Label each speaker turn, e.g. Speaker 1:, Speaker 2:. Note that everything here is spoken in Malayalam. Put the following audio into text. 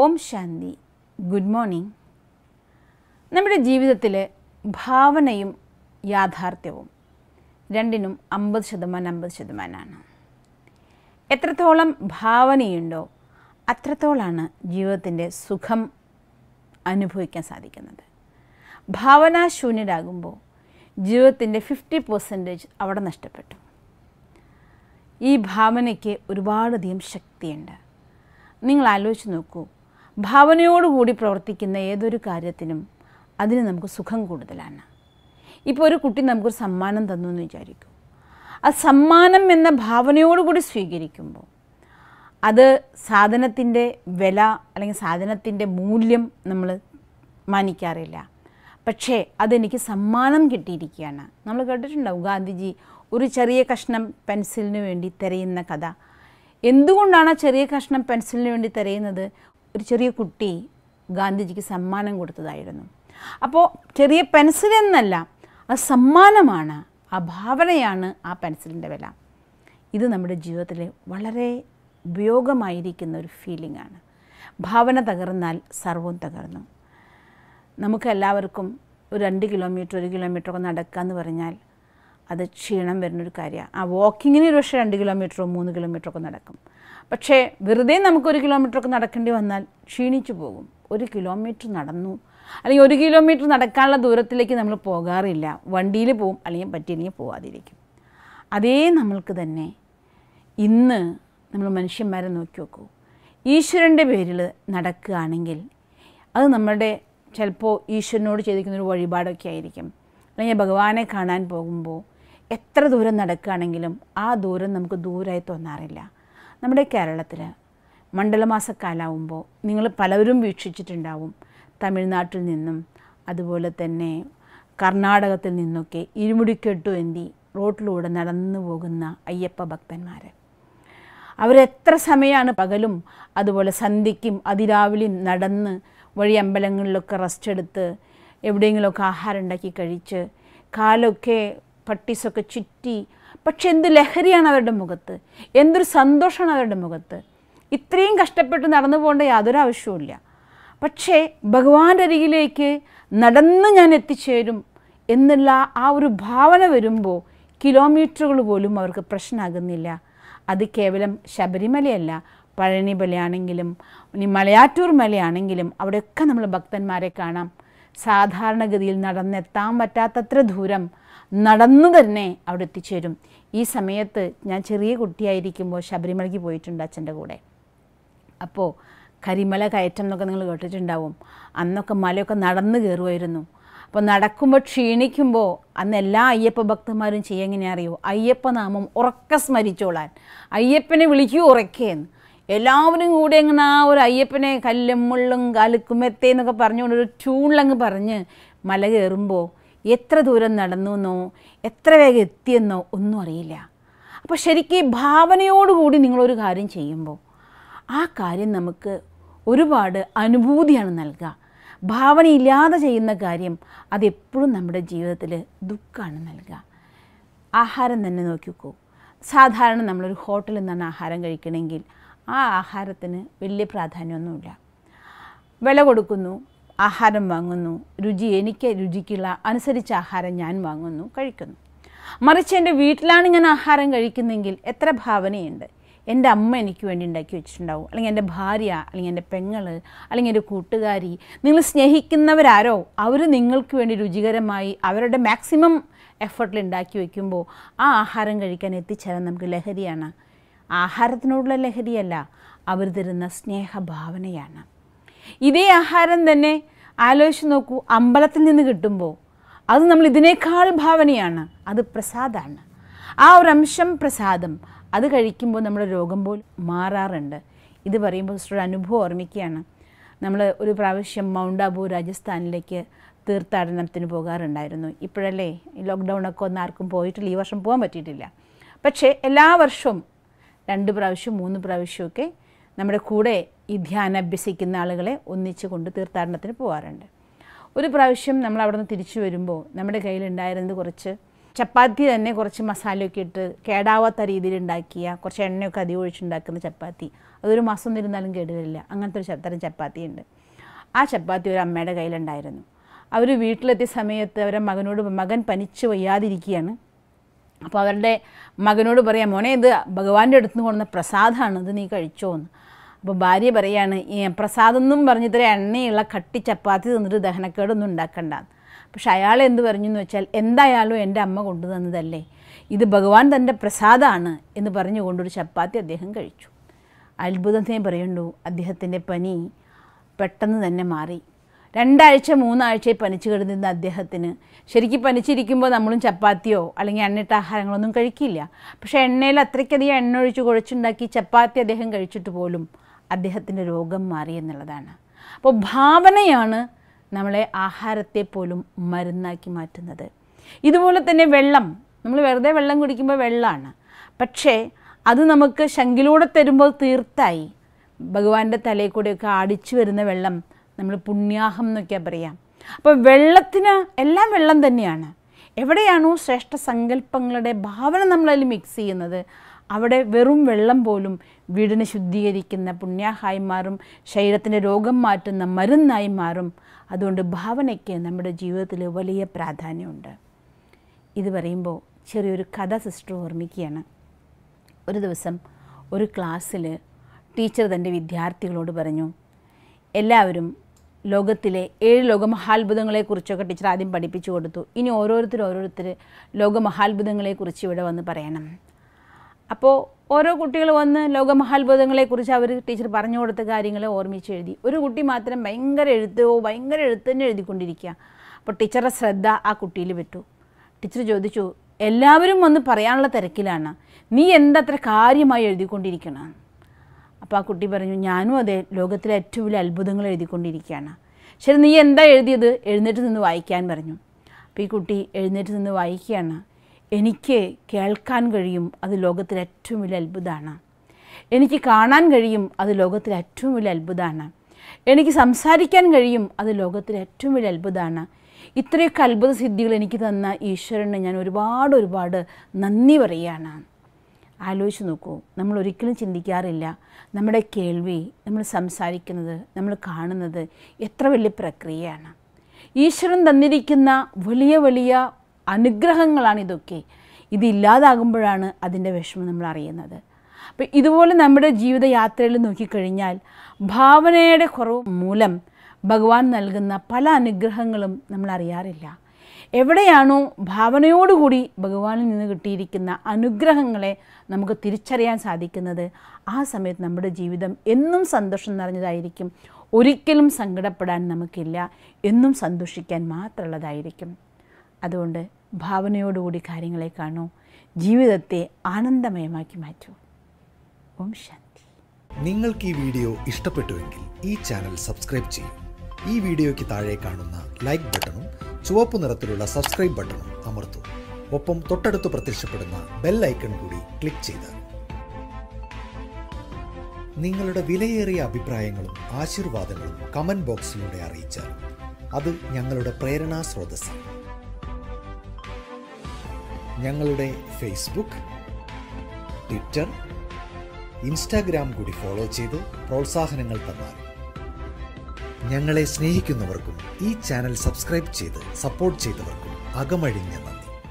Speaker 1: ഓം ശാന്തി ഗുഡ് മോർണിംഗ് നമ്മുടെ ജീവിതത്തിൽ ഭാവനയും യാഥാർത്ഥ്യവും രണ്ടിനും അമ്പത് ശതമാനം അമ്പത് ശതമാനമാണ് എത്രത്തോളം ഭാവനയുണ്ടോ അത്രത്തോളമാണ് ജീവിതത്തിൻ്റെ സുഖം അനുഭവിക്കാൻ സാധിക്കുന്നത് ഭാവനാശൂന്യരാകുമ്പോൾ ജീവിതത്തിൻ്റെ ഫിഫ്റ്റി പെർസെൻറ്റേജ് അവിടെ നഷ്ടപ്പെട്ടു ഈ ഭാവനയ്ക്ക് ഒരുപാടധികം ശക്തിയുണ്ട് നിങ്ങൾ ആലോചിച്ച് നോക്കൂ ഭാവനയോടുകൂടി പ്രവർത്തിക്കുന്ന ഏതൊരു കാര്യത്തിനും അതിന് നമുക്ക് സുഖം കൂടുതലാണ് ഇപ്പോൾ ഒരു കുട്ടി നമുക്കൊരു സമ്മാനം തന്നു എന്ന് വിചാരിക്കും ആ സമ്മാനം എന്ന ഭാവനയോടുകൂടി സ്വീകരിക്കുമ്പോൾ അത് സാധനത്തിൻ്റെ വില അല്ലെങ്കിൽ സാധനത്തിൻ്റെ മൂല്യം നമ്മൾ മാനിക്കാറില്ല പക്ഷേ അതെനിക്ക് സമ്മാനം കിട്ടിയിരിക്കുകയാണ് നമ്മൾ കേട്ടിട്ടുണ്ടാവും ഗാന്ധിജി ഒരു ചെറിയ കഷ്ണം പെൻസിലിന് വേണ്ടി തിരയുന്ന കഥ എന്തുകൊണ്ടാണ് ആ ചെറിയ കഷ്ണം പെൻസിലിന് വേണ്ടി തിരയുന്നത് ഒരു ചെറിയ കുട്ടി ഗാന്ധിജിക്ക് സമ്മാനം കൊടുത്തതായിരുന്നു അപ്പോൾ ചെറിയ പെൻസിൽ എന്നല്ല ആ സമ്മാനമാണ് ആ ഭാവനയാണ് ആ പെൻസിലിൻ്റെ വില ഇത് നമ്മുടെ ജീവിതത്തിൽ വളരെ ഉപയോഗമായിരിക്കുന്ന ഒരു ഫീലിംഗ് ആണ് ഭാവന തകർന്നാൽ സർവവും തകർന്നു നമുക്കെല്ലാവർക്കും ഒരു രണ്ട് കിലോമീറ്റർ ഒരു കിലോമീറ്റർ ഒക്കെ നടക്കുക എന്ന് പറഞ്ഞാൽ അത് ക്ഷീണം വരുന്നൊരു കാര്യമാണ് ആ വാക്കിങ്ങിന് ഒരു പക്ഷേ രണ്ട് കിലോമീറ്ററോ മൂന്ന് കിലോമീറ്ററോ ഒക്കെ നടക്കും പക്ഷേ വെറുതെ നമുക്ക് ഒരു കിലോമീറ്ററൊക്കെ നടക്കേണ്ടി വന്നാൽ ക്ഷീണിച്ചു പോകും ഒരു കിലോമീറ്റർ നടന്നു അല്ലെങ്കിൽ ഒരു കിലോമീറ്റർ നടക്കാനുള്ള ദൂരത്തിലേക്ക് നമ്മൾ പോകാറില്ല വണ്ടിയിൽ പോവും അല്ലെങ്കിൽ പറ്റിയില്ലെങ്കിൽ പോവാതിരിക്കും അതേ നമ്മൾക്ക് തന്നെ ഇന്ന് നമ്മൾ മനുഷ്യന്മാരെ നോക്കി നോക്കൂ ഈശ്വരൻ്റെ പേരിൽ നടക്കുകയാണെങ്കിൽ അത് നമ്മുടെ ചിലപ്പോൾ ഈശ്വരനോട് ചെയ്തിരിക്കുന്നൊരു വഴിപാടൊക്കെ ആയിരിക്കും അല്ലെങ്കിൽ ഭഗവാനെ കാണാൻ പോകുമ്പോൾ എത്ര ദൂരം നടക്കുകയാണെങ്കിലും ആ ദൂരം നമുക്ക് ദൂരമായി തോന്നാറില്ല നമ്മുടെ കേരളത്തിൽ മണ്ഡലമാസക്കാലാവുമ്പോൾ നിങ്ങൾ പലവരും വീക്ഷിച്ചിട്ടുണ്ടാവും തമിഴ്നാട്ടിൽ നിന്നും അതുപോലെ തന്നെ കർണാടകത്തിൽ നിന്നൊക്കെ ഇരുമുടിക്കെട്ടു എന്തി റോട്ടിലൂടെ നടന്നു പോകുന്ന അയ്യപ്പ ഭക്തന്മാർ അവരെത്ര സമയമാണ് പകലും അതുപോലെ സന്ധ്യയ്ക്കും അതിരാവിലെയും നടന്ന് വഴി അമ്പലങ്ങളിലൊക്കെ റെസ്റ്റ് എടുത്ത് എവിടെയെങ്കിലുമൊക്കെ ആഹാരം ഉണ്ടാക്കി കഴിച്ച് കാലൊക്കെ പട്ടീസൊക്കെ ചുറ്റി പക്ഷെ എന്ത് ലഹരിയാണ് അവരുടെ മുഖത്ത് എന്തൊരു സന്തോഷമാണ് അവരുടെ മുഖത്ത് ഇത്രയും കഷ്ടപ്പെട്ട് നടന്നു പോകേണ്ട യാതൊരു ആവശ്യവുമില്ല പക്ഷേ ഭഗവാന്റെ അരികിലേക്ക് നടന്ന് ഞാൻ എത്തിച്ചേരും എന്നുള്ള ആ ഒരു ഭാവന വരുമ്പോൾ കിലോമീറ്ററുകൾ പോലും അവർക്ക് പ്രശ്നമാകുന്നില്ല അത് കേവലം ശബരിമലയല്ല പഴനി മലയാണെങ്കിലും മലയാറ്റൂർ മലയാണെങ്കിലും അവിടെയൊക്കെ നമ്മൾ ഭക്തന്മാരെ കാണാം സാധാരണഗതിയിൽ നടന്നെത്താൻ പറ്റാത്തത്ര ദൂരം നടന്നു തന്നെ അവിടെ എത്തിച്ചേരും ഈ സമയത്ത് ഞാൻ ചെറിയ കുട്ടിയായിരിക്കുമ്പോൾ ശബരിമലയ്ക്ക് പോയിട്ടുണ്ട് അച്ഛൻ്റെ കൂടെ അപ്പോൾ കരിമല കയറ്റം എന്നൊക്കെ നിങ്ങൾ കേട്ടിട്ടുണ്ടാവും അന്നൊക്കെ മലയൊക്കെ നടന്നു കയറുമായിരുന്നു അപ്പോൾ നടക്കുമ്പോൾ ക്ഷീണിക്കുമ്പോൾ അന്ന് എല്ലാ അയ്യപ്പ ഭക്തന്മാരും ചെയ്യെങ്ങനെ അറിയോ അയ്യപ്പനാമം ഉറക്ക സ്മരിച്ചോളാൻ അയ്യപ്പനെ വിളിക്കൂ ഉറക്കേന്ന് എല്ലാവരും കൂടി അങ്ങനെ ആ ഒരു അയ്യപ്പനെ കല്ലും മുള്ളും കാലുക്കുമെത്തേന്നൊക്കെ പറഞ്ഞുകൊണ്ട് ഒരു ട്യൂണിലങ്ങ് പറഞ്ഞ് മല കയറുമ്പോൾ എത്ര ദൂരം നടന്നു എന്നോ എത്ര വേഗം എത്തിയെന്നോ ഒന്നും അറിയില്ല അപ്പോൾ ശരിക്കും ഭാവനയോടുകൂടി നിങ്ങളൊരു കാര്യം ചെയ്യുമ്പോൾ ആ കാര്യം നമുക്ക് ഒരുപാട് അനുഭൂതിയാണ് നൽകുക ഭാവനയില്ലാതെ ചെയ്യുന്ന കാര്യം അതെപ്പോഴും നമ്മുടെ ജീവിതത്തിൽ ദുഃഖമാണ് നൽകുക ആഹാരം തന്നെ നോക്കിക്കോ സാധാരണ നമ്മളൊരു ഹോട്ടലിൽ നിന്നാണ് ആഹാരം കഴിക്കണമെങ്കിൽ ആ ആഹാരത്തിന് വലിയ പ്രാധാന്യമൊന്നുമില്ല വില കൊടുക്കുന്നു ആഹാരം വാങ്ങുന്നു രുചി എനിക്ക് രുചിക്കുള്ള അനുസരിച്ച് ആഹാരം ഞാൻ വാങ്ങുന്നു കഴിക്കുന്നു മറിച്ച് എൻ്റെ വീട്ടിലാണ് ഞാൻ ആഹാരം കഴിക്കുന്നെങ്കിൽ എത്ര ഭാവനയുണ്ട് എൻ്റെ അമ്മ എനിക്ക് വേണ്ടി ഉണ്ടാക്കി വെച്ചിട്ടുണ്ടാവും അല്ലെങ്കിൽ എൻ്റെ ഭാര്യ അല്ലെങ്കിൽ എൻ്റെ പെങ്ങൾ അല്ലെങ്കിൽ എൻ്റെ കൂട്ടുകാരി നിങ്ങൾ സ്നേഹിക്കുന്നവരാരോ അവർ നിങ്ങൾക്ക് വേണ്ടി രുചികരമായി അവരുടെ മാക്സിമം എഫർട്ടിൽ ഉണ്ടാക്കി വെക്കുമ്പോൾ ആ ആഹാരം കഴിക്കാൻ എത്തിച്ചേരാൻ നമുക്ക് ലഹരിയാണ് ആഹാരത്തിനോടുള്ള ലഹരിയല്ല അവർ തരുന്ന സ്നേഹഭാവനയാണ് ഇതേ ആഹാരം തന്നെ ആലോചിച്ച് നോക്കൂ അമ്പലത്തിൽ നിന്ന് കിട്ടുമ്പോൾ അത് നമ്മൾ ഇതിനേക്കാൾ ഭാവനയാണ് അത് പ്രസാദമാണ് ആ ഒരു അംശം പ്രസാദം അത് കഴിക്കുമ്പോൾ നമ്മുടെ രോഗം പോലും മാറാറുണ്ട് ഇത് പറയുമ്പോൾ സിസ്റ്ററുടെ അനുഭവം ഓർമ്മിക്കുകയാണ് നമ്മൾ ഒരു പ്രാവശ്യം മൗണ്ട് അബു രാജസ്ഥാനിലേക്ക് തീർത്ഥാടനത്തിന് പോകാറുണ്ടായിരുന്നു ഇപ്പോഴല്ലേ ലോക്ക്ഡൗണൊക്കെ ഒന്നും ആർക്കും പോയിട്ടില്ല ഈ വർഷം പോകാൻ പറ്റിയിട്ടില്ല പക്ഷേ എല്ലാ വർഷവും രണ്ട് പ്രാവശ്യം മൂന്ന് പ്രാവശ്യമൊക്കെ നമ്മുടെ കൂടെ ഈ ധ്യാനം അഭ്യസിക്കുന്ന ആളുകളെ ഒന്നിച്ചു കൊണ്ട് തീർത്ഥാടനത്തിന് പോകാറുണ്ട് ഒരു പ്രാവശ്യം നമ്മൾ അവിടെ നിന്ന് തിരിച്ചു വരുമ്പോൾ നമ്മുടെ കയ്യിലുണ്ടായിരുന്നത് കുറച്ച് ചപ്പാത്തി തന്നെ കുറച്ച് മസാലയൊക്കെ ഇട്ട് കേടാവാത്ത രീതിയിൽ ഉണ്ടാക്കിയ കുറച്ച് എണ്ണയൊക്കെ അധികം ഒഴിച്ചുണ്ടാക്കുന്ന ചപ്പാത്തി അതൊരു മാസം ഇരുന്നാലും കേടുവരില്ല അങ്ങനത്തെ ഒരു തരം ചപ്പാത്തി ഉണ്ട് ആ ചപ്പാത്തി ഒരു അമ്മയുടെ കയ്യിലുണ്ടായിരുന്നു അവർ വീട്ടിലെത്തിയ സമയത്ത് അവരെ മകനോട് മകൻ പനിച്ച് വയ്യാതിരിക്കുകയാണ് അപ്പോൾ അവരുടെ മകനോട് പറയാം മോനെ ഇത് ഭഗവാന്റെ അടുത്ത് നിന്ന് കൊണ്ടുവന്ന പ്രസാദമാണ് ഇത് നീ കഴിച്ചോ എന്ന് അപ്പോൾ ഭാര്യ പറയാണ് പ്രസാദം എന്നും പറഞ്ഞ് ഇത്ര എണ്ണയുള്ള കട്ടി ചപ്പാത്തി തിന്നിട്ട് ദഹനക്കേടൊന്നും ഉണ്ടാക്കണ്ട പക്ഷെ അയാൾ എന്ത് പറഞ്ഞു എന്ന് വെച്ചാൽ എന്തായാലും എൻ്റെ അമ്മ കൊണ്ടുതന്നതല്ലേ ഇത് ഭഗവാൻ തൻ്റെ പ്രസാദമാണ് എന്ന് പറഞ്ഞുകൊണ്ടൊരു ചപ്പാത്തി അദ്ദേഹം കഴിച്ചു അത്ഭുതത്തെ പറയുണ്ടു അദ്ദേഹത്തിൻ്റെ പനി പെട്ടെന്ന് തന്നെ മാറി രണ്ടാഴ്ച മൂന്നാഴ്ച പനിച്ചു കിടന്നിരുന്ന അദ്ദേഹത്തിന് ശരിക്കും പനിച്ചിരിക്കുമ്പോൾ നമ്മളും ചപ്പാത്തിയോ അല്ലെങ്കിൽ എണ്ണയിട്ട ആഹാരങ്ങളൊന്നും കഴിക്കില്ല പക്ഷേ എണ്ണയിൽ അത്രയ്ക്കധികം എണ്ണ ഒഴിച്ച് കുഴച്ചുണ്ടാക്കി ചപ്പാത്തി അദ്ദേഹം കഴിച്ചിട്ട് പോലും അദ്ദേഹത്തിൻ്റെ രോഗം മാറി എന്നുള്ളതാണ് അപ്പോൾ ഭാവനയാണ് നമ്മളെ ആഹാരത്തെ പോലും മരുന്നാക്കി മാറ്റുന്നത് ഇതുപോലെ തന്നെ വെള്ളം നമ്മൾ വെറുതെ വെള്ളം കുടിക്കുമ്പോൾ വെള്ളമാണ് പക്ഷേ അത് നമുക്ക് ശങ്കിലൂടെ തരുമ്പോൾ തീർത്തായി ഭഗവാന്റെ തലയിൽ കൂടെയൊക്കെ അടിച്ചു വരുന്ന വെള്ളം നമ്മൾ പുണ്യാഹം എന്നൊക്കെ പറയാം അപ്പോൾ വെള്ളത്തിന് എല്ലാം വെള്ളം തന്നെയാണ് എവിടെയാണോ ശ്രേഷ്ഠ സങ്കല്പങ്ങളുടെ ഭാവന നമ്മളതിൽ മിക്സ് ചെയ്യുന്നത് അവിടെ വെറും വെള്ളം പോലും വീടിനെ ശുദ്ധീകരിക്കുന്ന പുണ്യാഹായി മാറും ശരീരത്തിൻ്റെ രോഗം മാറ്റുന്ന മരുന്നായി മാറും അതുകൊണ്ട് ഭാവനയ്ക്ക് നമ്മുടെ ജീവിതത്തിൽ വലിയ പ്രാധാന്യമുണ്ട് ഇത് പറയുമ്പോൾ ചെറിയൊരു കഥ സിസ്റ്റർ ഓർമ്മിക്കുകയാണ് ഒരു ദിവസം ഒരു ക്ലാസ്സിൽ ടീച്ചർ തൻ്റെ വിദ്യാർത്ഥികളോട് പറഞ്ഞു എല്ലാവരും ലോകത്തിലെ ഏഴ് ലോകമഹാത്ഭുതങ്ങളെക്കുറിച്ചൊക്കെ ടീച്ചർ ആദ്യം പഠിപ്പിച്ചു കൊടുത്തു ഇനി ഓരോരുത്തർ ഓരോരുത്തർ ലോകമഹാത്ഭുതങ്ങളെക്കുറിച്ച് ഇവിടെ വന്ന് പറയണം അപ്പോൾ ഓരോ കുട്ടികൾ വന്ന് ലോകമഹാത്ഭുതങ്ങളെക്കുറിച്ച് അവർ ടീച്ചർ പറഞ്ഞു കൊടുത്ത കാര്യങ്ങൾ ഓർമ്മിച്ച് എഴുതി ഒരു കുട്ടി മാത്രം ഭയങ്കര എഴുത്തോ ഭയങ്കര എഴുത്ത് തന്നെ എഴുതിക്കൊണ്ടിരിക്കുക അപ്പോൾ ടീച്ചറുടെ ശ്രദ്ധ ആ കുട്ടിയിൽ വിട്ടു ടീച്ചർ ചോദിച്ചു എല്ലാവരും വന്ന് പറയാനുള്ള തിരക്കിലാണ് നീ എന്തത്ര കാര്യമായി എഴുതിക്കൊണ്ടിരിക്കണം അപ്പോൾ ആ കുട്ടി പറഞ്ഞു ഞാനും അതെ ലോകത്തിലെ ഏറ്റവും വലിയ അത്ഭുതങ്ങൾ എഴുതിക്കൊണ്ടിരിക്കുകയാണ് ശരി നീ എന്താ എഴുതിയത് എഴുന്നേറ്റ് നിന്ന് വായിക്കാൻ പറഞ്ഞു അപ്പോൾ ഈ കുട്ടി എഴുന്നേറ്റ് നിന്ന് വായിക്കുകയാണ് എനിക്ക് കേൾക്കാൻ കഴിയും അത് ലോകത്തിലെ ഏറ്റവും വലിയ അത്ഭുതമാണ് എനിക്ക് കാണാൻ കഴിയും അത് ലോകത്തിലെ ഏറ്റവും വലിയ അത്ഭുതമാണ് എനിക്ക് സംസാരിക്കാൻ കഴിയും അത് ലോകത്തിലെ ഏറ്റവും വലിയ അത്ഭുതമാണ് ഇത്രയൊക്കെ അത്ഭുത സിദ്ധികൾ എനിക്ക് തന്ന ഈശ്വരന് ഞാൻ ഒരുപാട് ഒരുപാട് നന്ദി പറയുകയാണ് ആലോചിച്ച് നോക്കൂ നമ്മൾ ഒരിക്കലും ചിന്തിക്കാറില്ല നമ്മുടെ കേൾവി നമ്മൾ സംസാരിക്കുന്നത് നമ്മൾ കാണുന്നത് എത്ര വലിയ പ്രക്രിയയാണ് ഈശ്വരൻ തന്നിരിക്കുന്ന വലിയ വലിയ അനുഗ്രഹങ്ങളാണ് ഇതൊക്കെ ഇതില്ലാതാകുമ്പോഴാണ് അതിൻ്റെ വിഷമം നമ്മൾ അറിയുന്നത് അപ്പം ഇതുപോലെ നമ്മുടെ ജീവിതയാത്രയിൽ നോക്കിക്കഴിഞ്ഞാൽ ഭാവനയുടെ കുറവ് മൂലം ഭഗവാൻ നൽകുന്ന പല അനുഗ്രഹങ്ങളും നമ്മൾ അറിയാറില്ല എവിടെയാണോ ഭാവനയോടുകൂടി ഭഗവാനിൽ നിന്ന് കിട്ടിയിരിക്കുന്ന അനുഗ്രഹങ്ങളെ നമുക്ക് തിരിച്ചറിയാൻ സാധിക്കുന്നത് ആ സമയത്ത് നമ്മുടെ ജീവിതം എന്നും സന്തോഷം നിറഞ്ഞതായിരിക്കും ഒരിക്കലും സങ്കടപ്പെടാൻ നമുക്കില്ല എന്നും സന്തോഷിക്കാൻ മാത്രമുള്ളതായിരിക്കും അതുകൊണ്ട് ഭാവനയോടുകൂടി കാര്യങ്ങളെ കാണൂ ജീവിതത്തെ ആനന്ദമയമാക്കി മാറ്റൂ ഓം ശാന്തി നിങ്ങൾക്ക് ഈ വീഡിയോ ഇഷ്ടപ്പെട്ടുവെങ്കിൽ ഈ ചാനൽ സബ്സ്ക്രൈബ് ചെയ്യും ഈ വീഡിയോയ്ക്ക് താഴെ കാണുന്ന ലൈക്ക് ബട്ടൺ ചുവപ്പ് നിറത്തിലുള്ള സബ്സ്ക്രൈബ് ബട്ടണും അമർത്തു ഒപ്പം തൊട്ടടുത്ത് പ്രത്യക്ഷപ്പെടുന്ന ബെൽ ഐക്കൺ കൂടി ക്ലിക്ക് ചെയ്ത് നിങ്ങളുടെ വിലയേറിയ അഭിപ്രായങ്ങളും ആശീർവാദങ്ങളും കമൻറ്റ് ബോക്സിലൂടെ അറിയിച്ചാൽ അത് ഞങ്ങളുടെ പ്രേരണാ സ്രോതസ് ഞങ്ങളുടെ ഫേസ്ബുക്ക് ട്വിറ്റർ ഇൻസ്റ്റാഗ്രാം കൂടി ഫോളോ ചെയ്ത് പ്രോത്സാഹനങ്ങൾ തന്നാൽ ഞങ്ങളെ സ്നേഹിക്കുന്നവർക്കും ഈ ചാനൽ സബ്സ്ക്രൈബ് ചെയ്ത് സപ്പോർട്ട് ചെയ്തവർക്കും അകമഴിഞ്ഞ